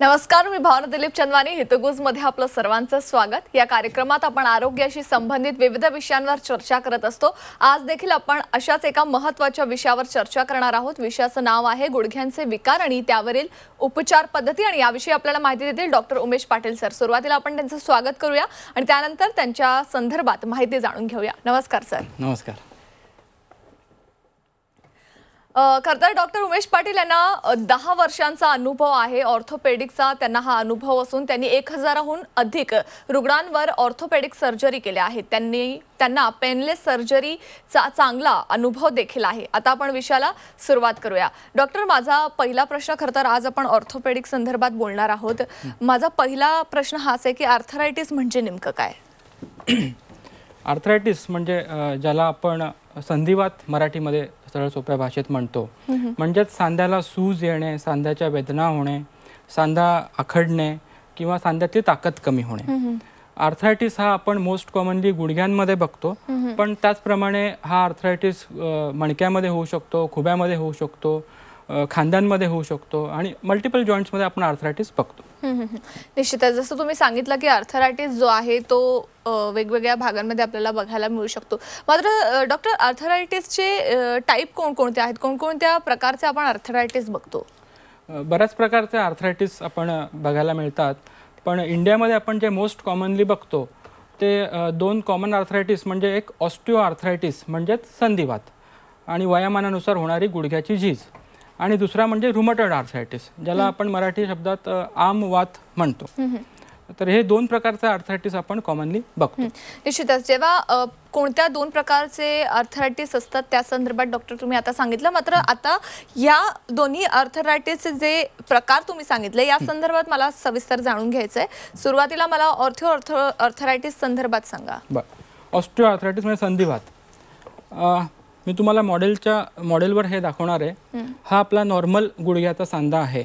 नमस्कार मी भावना दिलीप चंदवानी हितगुजमध्ये आपलं सर्वांचं स्वागत या कार्यक्रमात आपण आरोग्याशी संबंधित विविध विषयांवर चर्चा करत असतो आज देखील आपण अशाच एका महत्त्वाच्या विषयावर चर्चा करणार आहोत विषयाचं नाव आहे गुडघ्यांचे विकार आणि त्यावरील उपचार पद्धती आणि याविषयी आपल्याला माहिती देतील डॉक्टर उमेश पाटील सर सुरुवातीला आपण त्यांचं स्वागत करूया आणि त्यानंतर त्यांच्या संदर्भात माहिती जाणून घेऊया नमस्कार सर नमस्कार खरंतर डॉक्टर उमेश पाटील यांना दहा वर्षांचा अनुभव आहे ऑर्थोपेडिकचा त्यांना हा अनुभव असून त्यांनी एक हजाराहून अधिक रुग्णांवर ऑर्थोपेडिक सर्जरी केल्या आहेत त्यांनी त्यांना पेनलेस सर्जरीचा चांगला अनुभव देखील आहे आता आपण विषयाला सुरुवात करूया डॉक्टर माझा पहिला प्रश्न खरंतर आज आपण ऑर्थोपेडिक संदर्भात बोलणार आहोत माझा पहिला प्रश्न हाच आहे की आर्थरायटिस म्हणजे नेमकं काय आर्थरायटिस म्हणजे ज्याला आपण संधिवात मराठीमध्ये सरळ सोप्या भाषेत म्हणतो म्हणजेच सांध्याला सूज येणे सांध्याच्या वेदना होणे सांधा आखडणे किंवा सांध्यातली ताकद कमी होणे आर्थरायटिस हा आपण मोस्ट कॉमनली गुडघ्यांमध्ये बघतो पण त्याचप्रमाणे हा आर्थरायटिस मणक्यामध्ये होऊ शकतो खुब्यामध्ये होऊ शकतो खांद्यांमध्ये होऊ शकतो आणि मल्टिपल जॉईंट्समध्ये आपण आर्थरायटिस बघतो निश्चितच जसं तुम्ही सांगितलं की आर्थरायटिस जो आहे तो वेगवेगळ्या भागांमध्ये आपल्याला बघायला मिळू शकतो मात्र डॉक्टर आर्थरायटिसचे टाईप कोणकोणते आहेत कोणकोणत्या प्रकारचे आपण आर्थरायटिस बघतो बऱ्याच प्रकारचे आर्थरायटिस आपण बघायला मिळतात पण इंडियामध्ये आपण जे मोस्ट कॉमनली बघतो ते दोन कॉमन आर्थरायटिस म्हणजे एक ऑस्टिओ आर्थरायटिस म्हणजेच संधिवात आणि वयामानानुसार होणारी गुडघ्याची झीज आणि दुसरा म्हणजे रुमटॉइड आर्थरायटिस ज्याला आपण मराठी शब्दात आमवात म्हणतो तर हे दोन प्रकारचे आर्थरायटिस आपण कॉमनली बघतो निश्चितच जेव्हा कोणत्या दोन प्रकारचे अर्थरायटिस असतात त्या संदर्भात डॉक्टर तुम्ही आता सांगितलं मात्र आता या दोन्ही अर्थरायटिसचे जे प्रकार तुम्ही सांगितले या संदर्भात मला सविस्तर जाणून घ्यायचं आहे सुरुवातीला मला ऑर्थो अर्थो अर्थरायटिस संदर्भात सांगा बरं ऑस्टिओ अर्थरायटिस म्हणजे संधिवात मी तुम्हाला मॉडेलच्या मॉडेलवर हे दाखवणार आहे हा आपला नॉर्मल गुडघ्याचा सांधा आहे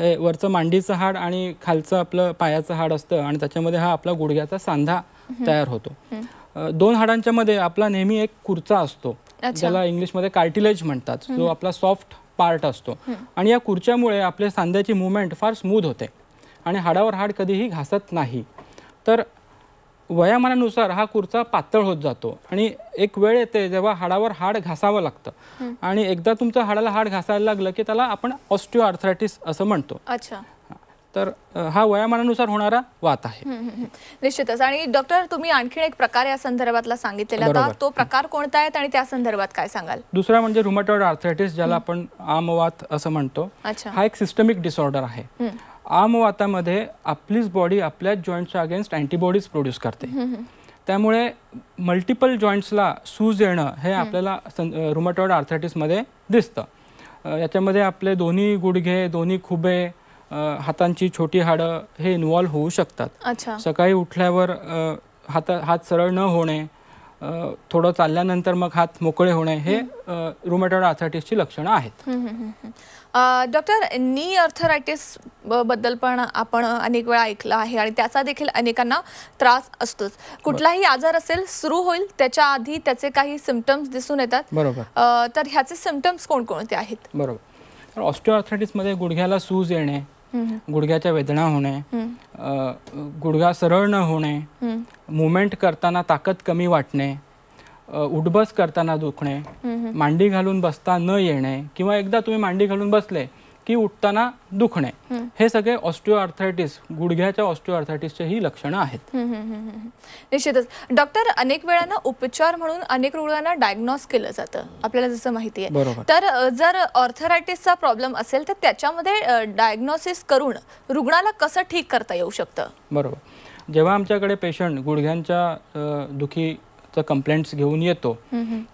हे वरचं मांडीचं हाड आणि खालचं आपलं पायाचं हाड असतं आणि त्याच्यामध्ये हा आपला गुडघ्याचा सांधा तयार होतो दोन हाडांच्या मध्ये आपला नेहमी एक कुर्चा असतो ज्याला इंग्लिशमध्ये कार्टिलेज म्हणतात जो आपला सॉफ्ट पार्ट असतो आणि या कुर्च्यामुळे आपल्या सांध्याची मुवमेंट फार स्मूथ होते आणि हाडावर हाड कधीही घासत नाही तर वयामानानुसार हा कुर्ता पातळ होत जातो आणि एक वेळ येते जेव्हा हाडावर हाड घासावं लागतं आणि एकदा तुमचं हाडाला हाड घासायला लागलं की त्याला आपण ऑस्टिओ आर्थरायटिस असं म्हणतो अच्छा तर हा वयामानानुसार होणारा वात आहे निश्चितच आणि डॉक्टर तुम्ही आणखीन एक प्रकार या संदर्भातला सांगितलेला तो प्रकार कोणता आहे आणि त्या संदर्भात काय सांगाल दुसरा म्हणजे रुमाटॉइड आर्थरायटिस ज्याला आपण आमवात असं म्हणतो हा एक सिस्टमिक डिसऑर्डर आहे आमवातामध्ये आपलीच बॉडी आपल्याच जॉईंटच्या अगेन्स्ट अँटीबॉडीज प्रोड्यूस करते त्यामुळे मल्टिपल जॉईंट्सला सूज येणं हे आपल्याला रुमटॉइड आर्थरायटिसमध्ये दिसतं याच्यामध्ये आपले दोन्ही गुडघे दोन्ही खुबे हातांची छोटी हाडं हे इन्वॉल्व्ह होऊ शकतात सकाळी उठल्यावर हात हात सरळ न होणे थोडं चालल्यानंतर मग हात मोकळे होणे हे रुमेटॉइड आर्थरायटिसची लक्षणं आहेत डॉक्टर नी अर्थरायटिस बद्दल पण आपण अनेक वेळा ऐकलं आहे आणि त्याचा देखील अनेकांना त्रास असतोच कुठलाही आजार असेल सुरू होईल त्याच्या आधी त्याचे काही सिमटम्स दिसून येतात बरोबर तर ह्याचे सिमटम्स कोणकोणते आहेत बरोबर ऑस्टिओ ऑर्थरायटिसमध्ये गुडघ्याला सूज येणे गुडघ्याच्या वेदना होणे गुडघा सरळ न होणे मुवमेंट करताना ताकद कमी वाटणे उठबस करताना दुखणे मांडी घालून बसता न येणे किंवा एकदा तुम्ही मांडी घालून बसले की उठताना दुखणे हे सगळे ऑस्टिओ गुडघ्याच्या ऑस्टिओ ही लक्षणं आहेत निश्चितच डॉक्टर अनेक वेळा उपचार म्हणून अनेक रुग्णांना डायग्नॉस केलं जातं आपल्याला जसं माहिती आहे तर जर ऑर्थरायटिसचा प्रॉब्लेम असेल तर त्याच्यामध्ये डायग्नोसिस करून रुग्णाला कसं ठीक करता येऊ शकतं बरोबर जेव्हा आमच्याकडे पेशंट गुडघ्यांच्या दुखी कंप्लेंट्स घेऊन येतो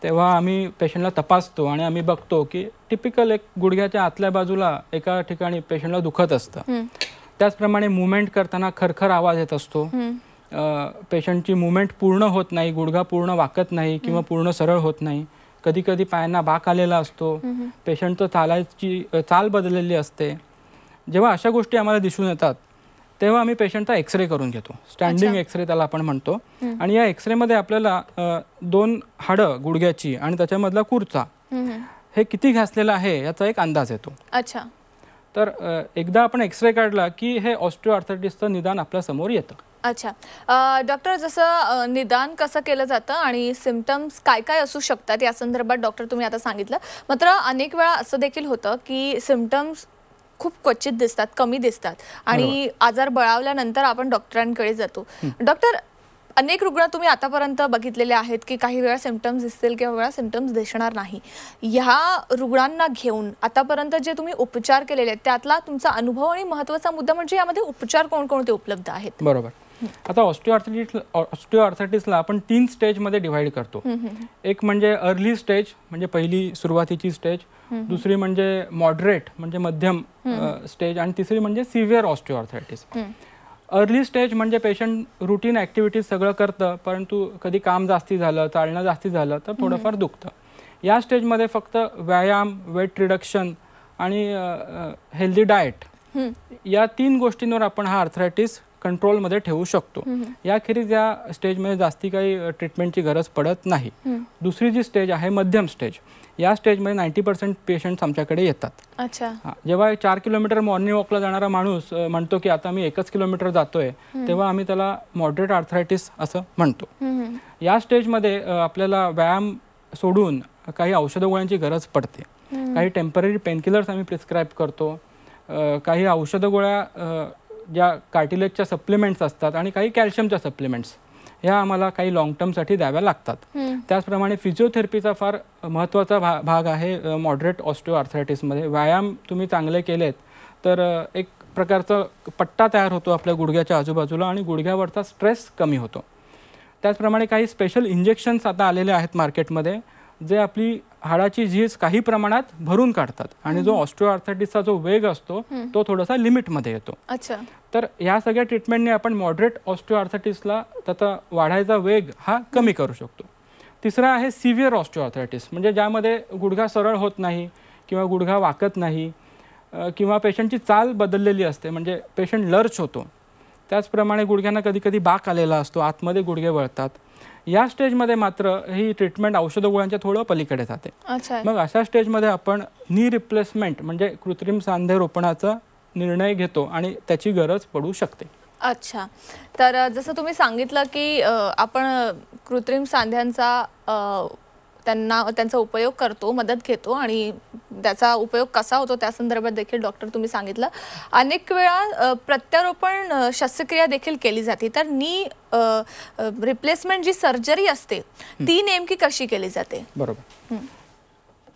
तेव्हा आम्ही पेशंटला तपासतो आणि आम्ही बघतो की टिपिकल एक गुडघ्याच्या आतल्या बाजूला एका ठिकाणी पेशंटला दुखत असतं त्याचप्रमाणे मुवमेंट करताना खरखर आवाज येत असतो पेशंटची मुवमेंट पूर्ण होत नाही गुडघा पूर्ण वाकत नाही किंवा पूर्ण सरळ होत नाही कधी कधी पायांना बाक आलेला असतो पेशंटचं चालायची चाल बदललेली असते जेव्हा अशा गोष्टी आम्हाला दिसून येतात तेव्हा आम्ही पेशंटचा एक्सरे करून घेतो स्टँडिंग एक्सरे त्याला आपण म्हणतो आणि या मध्ये आपल्याला दोन हाड गुडघ्याची आणि त्याच्यामधला कुर्चा हे किती घासलेलं आहे याचा एक अंदाज येतो अच्छा तर एकदा आपण एक्सरे काढला की हे ऑस्ट्रिओआर्थायटिसचं निदान आपल्या समोर येतं अच्छा डॉक्टर जसं निदान कसं केलं जातं आणि सिमटम्स काय काय असू शकतात या संदर्भात डॉक्टर तुम्ही आता सांगितलं मात्र अनेक वेळा असं देखील होतं की सिमटम्स खूप क्वचित दिसतात कमी दिसतात आणि आजार बळावल्यानंतर आपण डॉक्टरांकडे जातो डॉक्टर अनेक रुग्ण तुम्ही आतापर्यंत बघितलेले आहेत की काही वेळा सिमटम्स दिसतील किंवा वेळा सिमटम्स दिसणार नाही ह्या रुग्णांना घेऊन आतापर्यंत जे तुम्ही उपचार केलेले आहेत त्यातला तुमचा अनुभव आणि महत्त्वाचा मुद्दा म्हणजे यामध्ये उपचार कोणकोणते उपलब्ध आहेत बरोबर आता ऑस्टिओआर्थायटिस ऑस्टिओआर्थायटिसला आपण तीन स्टेजमध्ये डिव्हाइड करतो एक म्हणजे अर्ली स्टेज म्हणजे पहिली सुरुवातीची स्टेज दुसरी म्हणजे मॉडरेट म्हणजे मध्यम स्टेज आणि तिसरी म्हणजे सिव्हिअर ऑस्टिओआर्थरायटिस अर्ली स्टेज म्हणजे पेशंट रुटीन ऍक्टिव्हिटीज सगळं करतं परंतु कधी काम जास्ती झालं चालणं जास्ती झालं तर थोडंफार दुखतं या स्टेजमध्ये फक्त व्यायाम वेट रिडक्शन आणि हेल्दी डाएट या तीन गोष्टींवर आपण हा आर्थरायटिस कंट्रोलमध्ये ठेवू शकतो याखेरीज या स्टेजमध्ये जास्ती काही ट्रीटमेंटची गरज पडत नाही दुसरी जी स्टेज आहे मध्यम स्टेज या स्टेजमध्ये नाईन्टी पर्सेंट पेशंट आमच्याकडे येतात अच्छा जेव्हा चार किलोमीटर मॉर्निंग वॉकला जाणारा माणूस म्हणतो की आता मी एकच किलोमीटर जातोय तेव्हा आम्ही त्याला मॉडरेट आर्थरायटिस असं म्हणतो या स्टेजमध्ये आपल्याला व्यायाम सोडून काही औषध गोळ्यांची गरज पडते काही टेम्पररी पेनकिलर्स आम्ही प्रिस्क्राईब करतो काही औषध गोळ्या ज्या कार्टिलेजच्या सप्लिमेंट्स असतात आणि काही कॅल्शियमच्या सप्लिमेंट्स ह्या आम्हाला काही लॉंग टर्मसाठी द्याव्या लागतात त्याचप्रमाणे फिजिओथेरपीचा फार महत्त्वाचा भा भाग आहे मॉडरेट ऑस्टिओआर्थरायटिसमध्ये व्यायाम तुम्ही चांगले केलेत तर एक प्रकारचा पट्टा तयार होतो आपल्या गुडघ्याच्या आजूबाजूला आणि गुडघ्यावरचा स्ट्रेस कमी होतो त्याचप्रमाणे काही स्पेशल इंजेक्शन्स आता आलेले आहेत मार्केटमध्ये जे आपली हाडाची झीज काही प्रमाणात भरून काढतात आणि जो ऑस्ट्रोआर्थायटिसचा जो वेग असतो तो थोडासा लिमिटमध्ये येतो तर या सगळ्या ट्रीटमेंटने आपण मॉडरेट ऑस्ट्रोआर्थायटिसला त्याचा वाढायचा वेग हा कमी करू शकतो तिसरा आहे सिव्हिअर ऑस्ट्रोआर्थायटिस म्हणजे ज्यामध्ये गुडघा सरळ होत नाही किंवा गुडघा वाकत नाही किंवा पेशंटची चाल बदललेली असते म्हणजे पेशंट लर्च होतो त्याचप्रमाणे गुडघ्यांना कधी कधी बाक आलेला असतो आतमध्ये गुडघे वळतात या स्टेजमध्ये मात्र ही ट्रीटमेंट औषध गोळ्यांच्या थोडं पलीकडे जाते मग अशा स्टेजमध्ये आपण नी रिप्लेसमेंट म्हणजे कृत्रिम सांधे रोपणाचा निर्णय घेतो आणि त्याची गरज पडू शकते अच्छा तर जसं तुम्ही सांगितलं की आपण कृत्रिम सांध्यांचा त्यांना त्यांचा उपयोग करतो मदत घेतो आणि त्याचा उपयोग कसा होतो त्या संदर्भात देखील डॉक्टर तुम्ही सांगितलं अनेक वेळा प्रत्यारोपण शस्त्रक्रिया देखील केली जाते तर नी रिप्लेसमेंट जी सर्जरी असते ती नेमकी कशी केली जाते बरोबर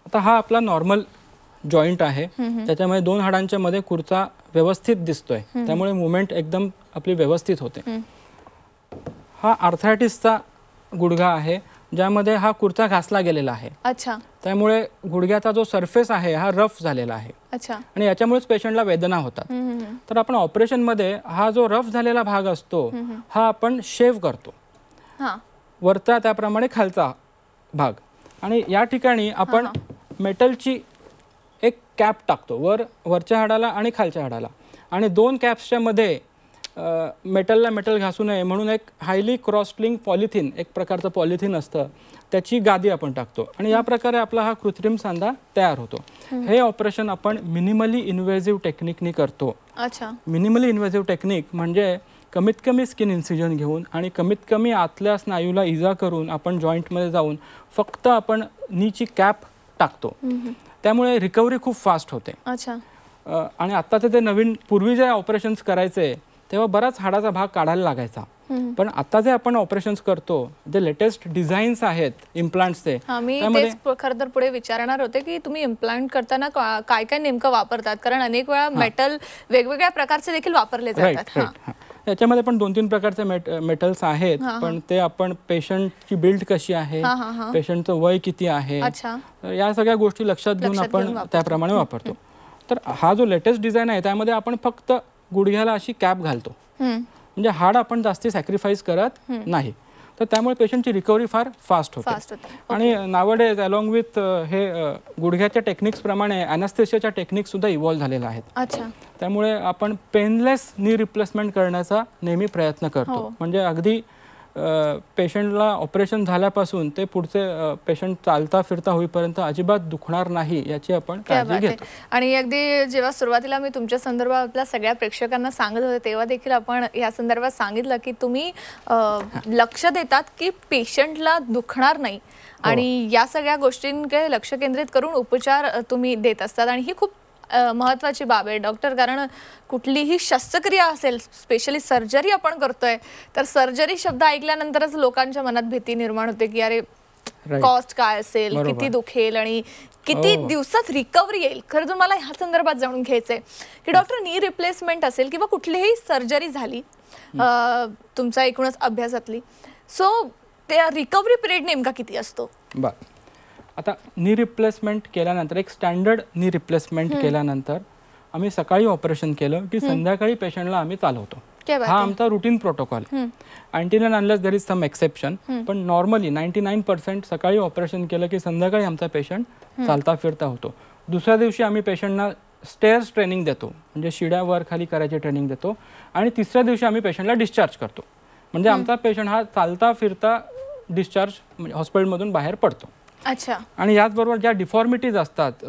आता हा आपला नॉर्मल जॉईंट आहे त्याच्यामुळे दोन हाडांच्या मध्ये कुर्ता व्यवस्थित दिसतोय त्यामुळे मुवमेंट एकदम आपली व्यवस्थित होते हा आर्थरायटिसचा गुडघा आहे ज्यामध्ये हा कुर्ता घासला गेलेला आहे अच्छा त्यामुळे गुडघ्याचा जो सरफेस आहे हा रफ झालेला आहे अच्छा आणि याच्यामुळेच पेशंटला वेदना होतात तर आपण ऑपरेशनमध्ये हा जो रफ झालेला भाग असतो हा आपण शेव करतो वरचा त्याप्रमाणे खालचा भाग आणि या ठिकाणी आपण मेटलची एक कॅप टाकतो वर वरच्या हाडाला आणि खालच्या हाडाला आणि दोन कॅप्सच्या मध्ये मेटलला मेटल घासू नये म्हणून एक हायली क्रॉसलिंग पॉलिथिन एक प्रकारचं पॉलिथिन असतं त्याची गादी आपण टाकतो आणि या प्रकारे आपला हा कृत्रिम सांदा तयार होतो हे ऑपरेशन आपण मिनिमली इन्व्हेझिव्ह टेक्निकनी करतो अच्छा मिनिमली इन्व्हेझिव्ह टेक्निक म्हणजे कमीत कमी स्किन इन्सिजन घेऊन आणि कमीत कमी आतल्या स्नायूला इजा करून आपण जॉईंटमध्ये जाऊन फक्त आपण नीची कॅप टाकतो त्यामुळे रिकव्हरी खूप फास्ट होते अच्छा आणि आत्ताचे ते नवीन पूर्वी जे ऑपरेशन्स करायचे तेव्हा बराच हाडाचा भाग काढायला लागायचा पण आता जे आपण ऑपरेशन्स करतो जे लेटेस्ट डिझाईन्स आहेत इम्प्लांटचे खर तर पुढे विचारणार होते की तुम्ही इम्प्लांट करताना काय काय नेमकं वापरतात कारण अनेक वेळा मेटल वेगवेगळ्या प्रकारचे देखील वापरले जातात त्याच्यामध्ये पण दोन तीन प्रकारचे मेटल्स आहेत पण ते आपण पेशंटची बिल्ड कशी आहे पेशंटचं वय किती आहे या सगळ्या गोष्टी लक्षात घेऊन आपण त्याप्रमाणे वापरतो तर हा जो लेटेस्ट डिझाईन आहे त्यामध्ये आपण फक्त गुडघ्याला अशी कॅप घालतो म्हणजे हाड आपण जास्त सॅक्रिफाईस करत नाही तर त्यामुळे पेशंटची रिकव्हरी फार फास्ट होते आणि नावडेज अलॉंग विथ हे गुडघ्याच्या टेक्निक्स प्रमाणे अॅनास्थेशियाच्या टेक्निक सुद्धा इव्हॉल्व्ह झालेल्या आहेत त्यामुळे आपण पेनलेस नी रिप्लेसमेंट करण्याचा नेहमी प्रयत्न करतो हो. म्हणजे अगदी पेशंटला ऑपरेशन झाल्यापासून ते पुढचे पेशंट चालता फिरता होईपर्यंत अजिबात दुखणार नाही याची आपण काळजी आणि अगदी जेव्हा सुरुवातीला मी तुमच्या संदर्भातल्या सगळ्या प्रेक्षकांना सांगत होते तेव्हा देखील आपण या संदर्भात सांगितलं की तुम्ही लक्ष देतात की पेशंटला दुखणार नाही हो. आणि या सगळ्या गोष्टींकडे लक्ष केंद्रित करून उपचार तुम्ही देत असतात आणि ही खूप महत्वाची बाब आहे डॉक्टर कारण कुठलीही शस्त्रक्रिया असेल स्पेशली सर्जरी आपण करतोय तर सर्जरी शब्द ऐकल्यानंतरच लोकांच्या मनात भीती निर्माण होते की अरे कॉस्ट काय असेल किती दुखेल आणि किती हो. दिवसात रिकव्हरी येईल खरं तर मला ह्या संदर्भात जाणून घ्यायचंय की डॉक्टर नी रिप्लेसमेंट असेल किंवा कुठलीही सर्जरी झाली तुमचा एकूणच अभ्यासातली सो त्या रिकव्हरी पिरियड नेमका किती असतो आता नी रिप्लेसमेंट केल्यानंतर एक स्टँडर्ड नी रिप्लेसमेंट केल्यानंतर आम्ही सकाळी ऑपरेशन केलं की संध्याकाळी पेशंटला आम्ही चालवतो हा आमचा रुटीन प्रोटोकॉल अँटीनल unless there is some exception पण नॉर्मली नाईन्टी नाईन पर्सेंट सकाळी ऑपरेशन केलं की संध्याकाळी आमचा पेशंट चालता फिरता होतो दुसऱ्या दिवशी आम्ही पेशंटना स्टेअर्स ट्रेनिंग देतो म्हणजे शिड्यावर खाली करायची ट्रेनिंग देतो आणि तिसऱ्या दिवशी आम्ही पेशंटला डिस्चार्ज करतो म्हणजे आमचा पेशंट हा चालता फिरता डिस्चार्ज म्हणजे हॉस्पिटलमधून बाहेर पडतो अच्छा आणि याचबरोबर ज्या डिफॉर्मिटीज असतात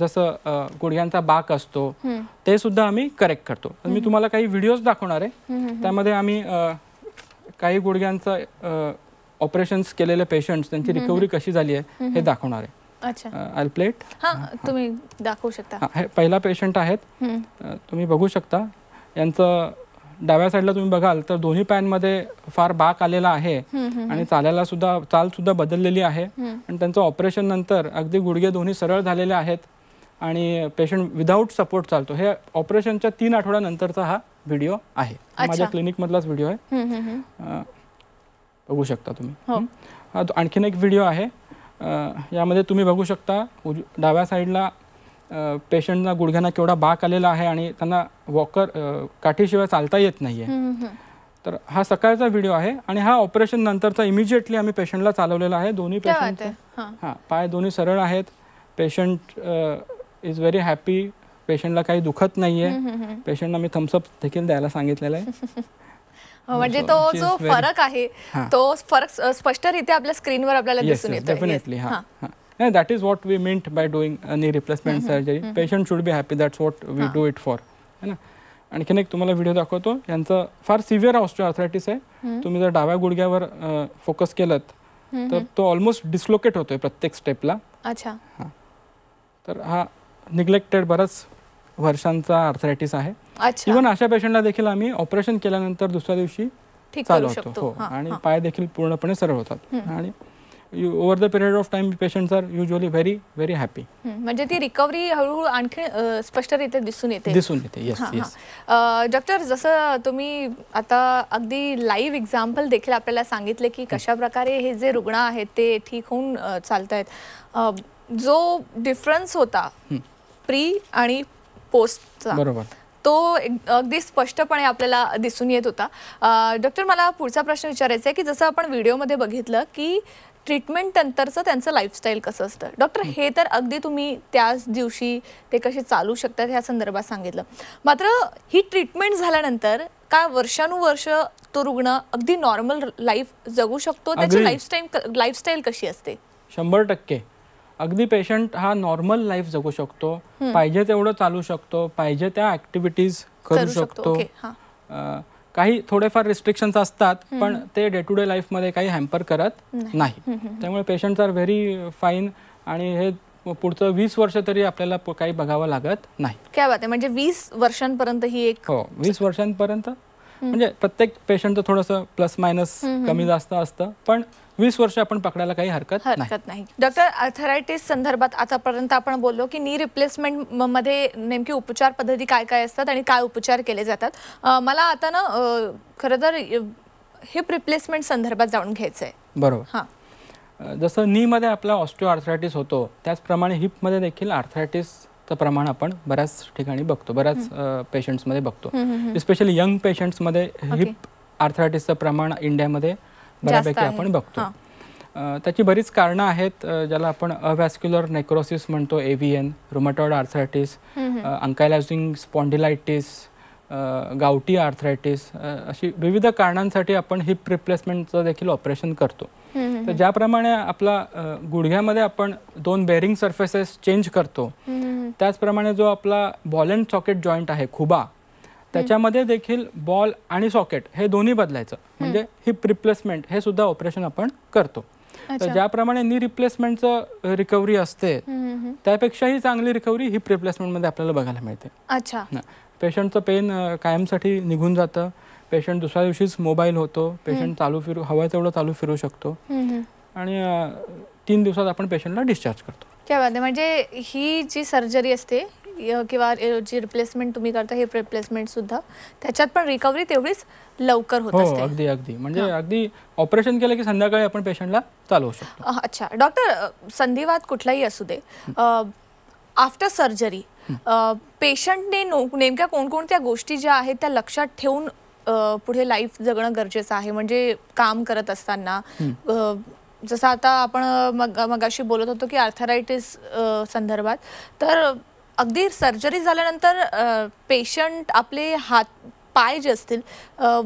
जसं गुडघ्यांचा बाक असतो ते सुद्धा आम्ही करेक्ट करतो मी तुम्हाला काही व्हिडिओज दाखवणार आहे त्यामध्ये आम्ही काही गुडघ्यांचं ऑपरेशन्स केलेले पेशंट्स त्यांची रिकव्हरी कशी झाली आहे हे दाखवणार आहे अच्छा आय तुम्ही दाखवू शकता पहिला पेशंट आहेत तुम्ही बघू शकता यांचं डाव्या साईडला तुम्ही बघाल तर दोन्ही पॅनमध्ये फार बाक आलेला आहे आणि चालायला सुद्धा चाल सुद्धा बदललेली आहे आणि त्यांचं ऑपरेशन नंतर अगदी गुडघे दोन्ही सरळ झालेले आहेत आणि पेशंट विदाऊट सपोर्ट चालतो हे ऑपरेशनच्या तीन आठवड्यानंतरचा हा व्हिडिओ आहे माझ्या क्लिनिक मधलाच व्हिडिओ आहे बघू शकता तुम्ही हो. आणखीन एक व्हिडिओ आहे यामध्ये तुम्ही बघू शकता डाव्या साईडला पेशंटना गुडघ्यांना केवढा बाक आलेला आहे आणि त्यांना वॉकर काठीशिवाय चालता येत नाही आहे तर हा सकाळचा व्हिडिओ आहे आणि हा ऑपरेशन नंतरचा इमिजिएटली आम्ही पेशंटला चालवलेला आहे दोन्ही पेशंट हां पाय दोन्ही सरळ आहेत पेशंट इज व्हेरी हॅपी पेशंटला काही दुखत नाहीये आहे पेशंटला आम्ही थम्सअप देखील द्यायला सांगितलेलं आहे हो, म्हणजे तो जो फरक आहे तो फरक स्पष्टरित्या आपल्या स्क्रीनवर आपल्याला दिसून येतो हां and that is what we meant by doing a knee replacement mm-hmm. surgery mm-hmm. patient should be happy that's what we do it for है ना आणखीन एक तुम्हाला व्हिडिओ दाखवतो यांचं फार सिव्हिअर ऑस्टिओआर्थरायटिस आहे तुम्ही जर डाव्या गुडघ्यावर फोकस केलं तर तो ऑलमोस्ट डिस्लोकेट होतोय प्रत्येक स्टेपला अच्छा तर हा निग्लेक्टेड बराच वर्षांचा आर्थरायटिस आहे इव्हन अशा पेशंटला देखील आम्ही ऑपरेशन केल्यानंतर दुसऱ्या दिवशी चालू होतो हो. आणि पाय देखील पूर्णपणे सरळ होतात आणि you, over the period of time patients are usually very very म्हणजे ती रिकव्हरी हळूहळू आणखी स्पष्टरित्या दिसून येते दिसून येते डॉक्टर जसं तुम्ही आता अगदी लाईव्ह एक्झाम्पल देखील आपल्याला सांगितले की कशा प्रकारे हे जे रुग्ण आहेत ते ठीक होऊन चालत आहेत जो डिफरन्स होता प्री आणि पोस्टचा बरोबर तो अगदी स्पष्टपणे आपल्याला दिसून येत होता डॉक्टर मला पुढचा प्रश्न विचारायचा आहे की जसं आपण व्हिडिओमध्ये बघितलं की ट्रीटमेंट नंतरचं त्यांचं लाईफस्टाईल कसं असतं डॉक्टर हे तर अगदी तुम्ही त्याच दिवशी ते कसे चालू शकतात ह्या संदर्भात सांगितलं मात्र ही ट्रीटमेंट झाल्यानंतर काय वर्षानुवर्ष तो रुग्ण अगदी नॉर्मल लाईफ जगू शकतो त्याची लाईफस्टाईल लाईफस्टाईल कशी असते शंभर टक्के अगदी पेशंट हा नॉर्मल लाईफ जगू शकतो पाहिजे तेवढं चालू शकतो पाहिजे त्या ऍक्टिव्हिटीज करू शकतो काही थोडेफार रिस्ट्रिक्शन्स असतात पण ते डे टू डे लाईफमध्ये काही हॅम्पर करत नाही त्यामुळे पेशंट्स आर व्हेरी फाईन आणि हे पुढचं वीस वर्ष तरी आपल्याला काही बघावं लागत नाही काय बात आहे म्हणजे वीस वर्षांपर्यंत ही एक हो वीस वर्षांपर्यंत म्हणजे प्रत्येक पेशंटचं थोडंसं प्लस मायनस कमी जास्त असतं पण वीस वर्ष आपण पकडायला काही हरकत हरकत नाही डॉक्टर अर्थरायटिस संदर्भात आतापर्यंत आपण बोललो की नी रिप्लेसमेंट मध्ये नेमकी उपचार पद्धती काय काय असतात आणि काय उपचार केले जातात मला आता ना खर तर हिप रिप्लेसमेंट संदर्भात जाऊन घ्यायचं आहे बरोबर हां जसं मध्ये आपला ऑस्ट्रिओ आर्थरायटिस होतो त्याचप्रमाणे हिप मध्ये देखील आर्थरायटिसचं प्रमाण आपण बऱ्याच ठिकाणी बघतो बऱ्याच पेशंट्समध्ये बघतो स्पेशली यंग पेशंट्समध्ये हिप आर्थरायटिसचं प्रमाण इंडियामध्ये बऱ्यापैकी आपण बघतो त्याची बरीच कारणं आहेत ज्याला आपण अव्हॅस्क्युलर नेक्रोसिस म्हणतो AVN rheumatoid arthritis ankylosing spondylitis gouty arthritis अशी विविध कारणांसाठी आपण हिप रिप्लेसमेंटचं देखील ऑपरेशन करतो तर ज्याप्रमाणे आपला गुडघ्यामध्ये आपण दोन बेरिंग सर्फेसेस चेंज करतो त्याचप्रमाणे जो आपला बॉल सॉकेट जॉईंट आहे खुबा त्याच्यामध्ये देखील बॉल आणि सॉकेट हे दोन्ही बदलायचं म्हणजे हिप रिप्लेसमेंट हे सुद्धा ऑपरेशन आपण करतो तर ज्याप्रमाणे नी रिप्लेसमेंटचं रिकव्हरी असते त्यापेक्षाही चांगली रिकव्हरी हिप मध्ये आपल्याला बघायला मिळते अच्छा पेशंटचं पेन कायमसाठी निघून जातं पेशंट दुसऱ्या दिवशीच मोबाईल होतो पेशंट चालू फिरू हवा तेवढं चालू फिरू शकतो आणि तीन दिवसात आपण पेशंटला डिस्चार्ज करतो म्हणजे ही जी सर्जरी असते किंवा जी रिप्लेसमेंट तुम्ही करता हे रिप्लेसमेंट सुद्धा त्याच्यात पण रिकव्हरी तेवढीच लवकर होत हो, असते अगदी अगदी म्हणजे अगदी ऑपरेशन केलं की संध्याकाळी आपण पेशंटला चालू शकतो अच्छा डॉक्टर संधिवात कुठलाही असू दे आफ्टर सर्जरी पेशंटने नेमक्या कोणकोणत्या गोष्टी ज्या आहेत त्या लक्षात ठेवून पुढे लाईफ जगणं गरजेचं आहे म्हणजे काम करत असताना जसं आता आपण मग मगाशी बोलत होतो की आर्थरायटिस संदर्भात तर अगदी सर्जरी झाल्यानंतर पेशंट आपले हात पाय जे असतील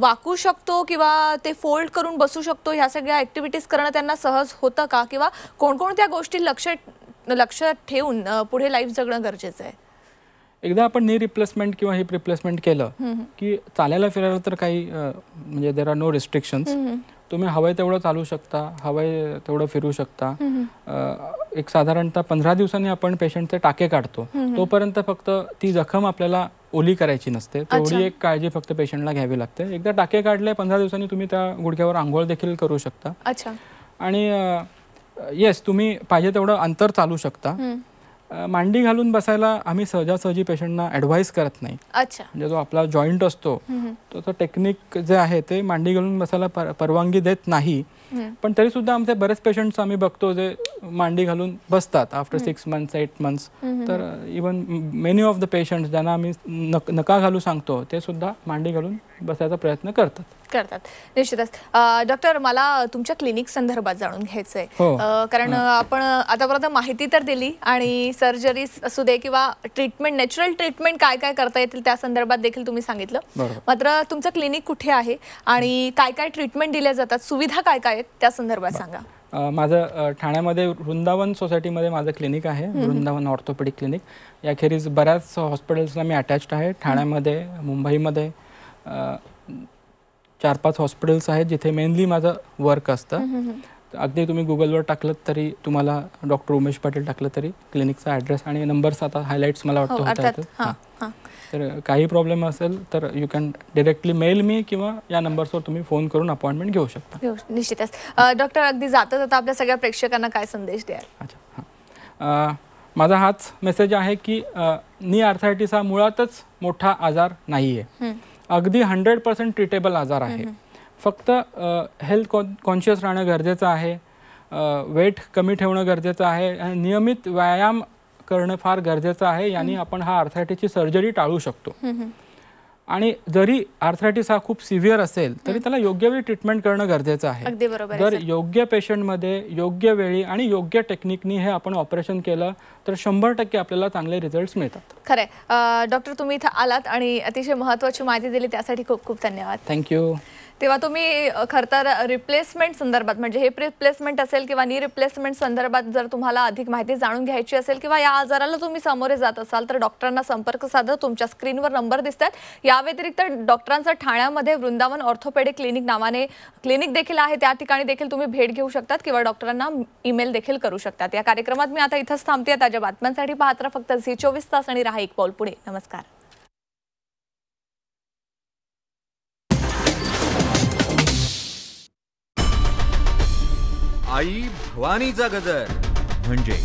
वाकू शकतो किंवा ते फोल्ड करून बसू शकतो ह्या सगळ्या ऍक्टिव्हिटीज करणं त्यांना सहज होतं का किंवा कोणकोणत्या गोष्टी लक्ष लक्ष ठेवून पुढे लाईफ जगणं गरजेचं आहे एकदा आपण नी रिप्लेसमेंट किंवा हिप रिप्लेसमेंट केलं की चालायला फिरायला तर काही म्हणजे देर आर नो रिस्ट्रिक्शन्स तुम्ही हवंय तेवढं चालू शकता हवाय तेवढं फिरू शकता एक साधारणतः पंधरा दिवसांनी आपण पेशंटचे टाके काढतो तोपर्यंत फक्त ती जखम आपल्याला ओली करायची नसते तेवढी एक काळजी फक्त पेशंटला घ्यावी लागते एकदा टाके काढले पंधरा दिवसांनी तुम्ही त्या गुडघ्यावर आंघोळ देखील करू शकता आणि येस तुम्ही पाहिजे तेवढं अंतर चालू शकता मांडी घालून बसायला आम्ही सहजासहजी पेशंटना ऍडवाइस करत नाही अच्छा म्हणजे जो आपला जॉईंट असतो तो टेक्निक जे आहे ते मांडी घालून बसायला परवानगी देत नाही पण तरी सुद्धा आमचे बरेच पेशंट्स आम्ही बघतो जे मांडी घालून बसतात after six months eight months तर even many of the patients ज्यांना आम्ही नका घालू सांगतो ते सुद्धा मांडी घालून बसायचा प्रयत्न करतात करतात निश्चितच डॉक्टर मला तुमच्या क्लिनिक संदर्भात जाणून घ्यायचं आहे हो. कारण आपण आतापर्यंत माहिती तर दिली आणि सर्जरी असू दे किंवा ट्रीटमेंट नॅचरल ट्रीटमेंट काय काय करता येतील त्या संदर्भात देखील तुम्ही सांगितलं मात्र तुमचं क्लिनिक कुठे आहे आणि काय काय ट्रीटमेंट दिल्या जातात सुविधा काय काय आहेत त्या संदर्भात सांगा माझं ठाण्यामध्ये वृंदावन सोसायटीमध्ये माझं क्लिनिक आहे वृंदावन ऑर्थोपेडिक क्लिनिक याखेरीज बऱ्याच हॉस्पिटल्सला मी अटॅच्ड आहे ठाण्यामध्ये मुंबईमध्ये चार पाच हॉस्पिटल्स आहेत जिथे मेनली माझं वर्क असतं अगदी तुम्ही गुगलवर टाकलं तरी तुम्हाला डॉक्टर उमेश पाटील टाकलं तरी क्लिनिकचा ऍड्रेस आणि नंबर्स आता हायलाईट्स मला वाटतं हो, तर काही प्रॉब्लेम असेल तर you can directly mail me किंवा या नंबर्सवर तुम्ही फोन करून अपॉइंटमेंट घेऊ शकता हो, निश्चितच डॉक्टर अगदी जाता जाता आपल्या सगळ्या प्रेक्षकांना काय संदेश द्याल अच्छा माझा हाच मेसेज आहे की नी आर्थरायटिस हा मुळातच मोठा आजार नाही आहे अगदी हंड्रेड पर्सेंट ट्रिटेबल आजार आहे फक्त हेल्थ कॉन कॉन्शियस राहणं गरजेचं आहे वेट कमी ठेवणं गरजेचं आहे नियमित व्यायाम करणं फार गरजेचं आहे याने आपण हा आर्थरायटीसची सर्जरी टाळू शकतो आणि जरी आर्थरायटिस हा खूप सिव्हिअर असेल तरी त्याला योग्य वेळी ट्रीटमेंट करणं गरजेचं आहे जर योग्य पेशंटमध्ये योग्य वेळी आणि योग्य टेक्निकनी हे आपण ऑपरेशन केलं तर शंभर टक्के आपल्याला चांगले रिझल्ट मिळतात खरे डॉक्टर तुम्ही इथं आलात आणि अतिशय महत्वाची माहिती दिली त्यासाठी खूप खूप धन्यवाद थँक्यू तेव्हा तुम्ही तर रिप्लेसमेंट संदर्भात म्हणजे हे रिप्लेसमेंट असेल किंवा नी रिप्लेसमेंट संदर्भात जर तुम्हाला अधिक माहिती जाणून घ्यायची असेल किंवा या आजाराला तुम्ही सामोरे जात असाल तर डॉक्टरांना संपर्क साधा तुमच्या स्क्रीनवर नंबर दिसतात या व्यतिरिक्त डॉक्टरांचा ठाण्यामध्ये वृंदावन ऑर्थोपेडिक क्लिनिक नावाने क्लिनिक देखील आहे त्या ठिकाणी देखील तुम्ही भेट घेऊ शकतात किंवा डॉक्टरांना ईमेल देखील करू शकतात या कार्यक्रमात मी आता इथंच थांबते ताज्या बातम्यांसाठी पाहत फक्त झी चोवीस तास आणि राहा एक पाऊल पुढे नमस्कार आई भवानीचा गजर म्हणजे